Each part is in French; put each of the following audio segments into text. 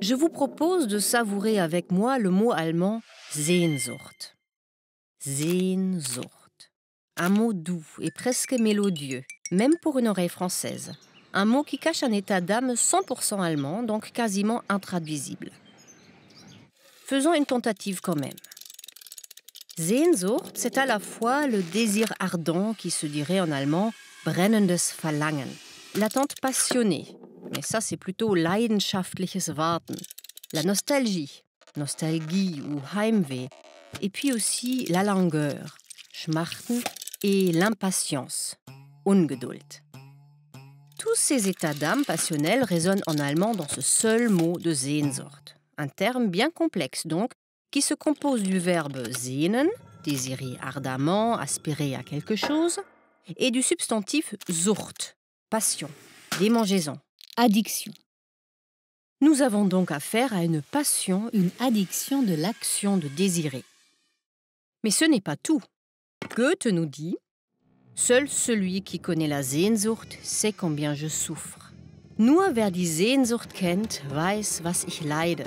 je vous propose de savourer avec moi le mot allemand Sehnsucht. Sehnsucht. Un mot doux et presque mélodieux, même pour une oreille française. Un mot qui cache un état d'âme 100% allemand, donc quasiment intraduisible. Faisons une tentative quand même. Sehnsucht, c'est à la fois le désir ardent qui se dirait en allemand brennendes Verlangen, l'attente passionnée, mais ça, c'est plutôt leidenschaftliches Warten. La nostalgie, nostalgie ou heimweh. Et puis aussi la langueur, schmachten, et l'impatience, Ungeduld. Tous ces états d'âme passionnels résonnent en allemand dans ce seul mot de Sehnsucht, un terme bien complexe donc, qui se compose du verbe sehnen, désirer ardemment, aspirer à quelque chose, et du substantif Sucht, passion, démangeaison addiction. Nous avons donc affaire à une passion, une addiction de l'action de désirer. Mais ce n'est pas tout. Goethe nous dit Seul celui qui connaît la Sehnsucht sait combien je souffre. Nur wer die Sehnsucht kennt, weiß, was ich leide.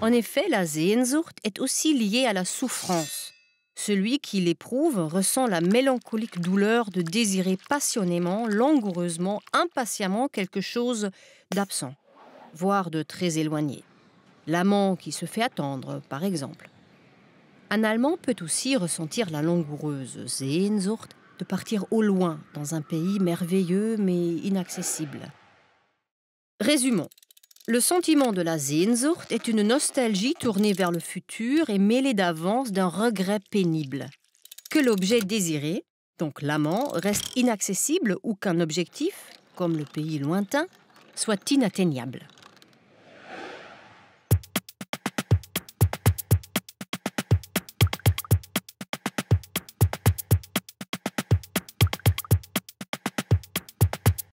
En effet, la Sehnsucht est aussi liée à la souffrance. Celui qui l'éprouve ressent la mélancolique douleur de désirer passionnément, langoureusement, impatiemment quelque chose d'absent, voire de très éloigné. L'amant qui se fait attendre, par exemple. Un Allemand peut aussi ressentir la langoureuse Sehnsucht de partir au loin dans un pays merveilleux mais inaccessible. Résumons. Le sentiment de la Sehnsucht est une nostalgie tournée vers le futur et mêlée d'avance d'un regret pénible. Que l'objet désiré, donc l'amant, reste inaccessible ou qu'un objectif, comme le pays lointain, soit inatteignable.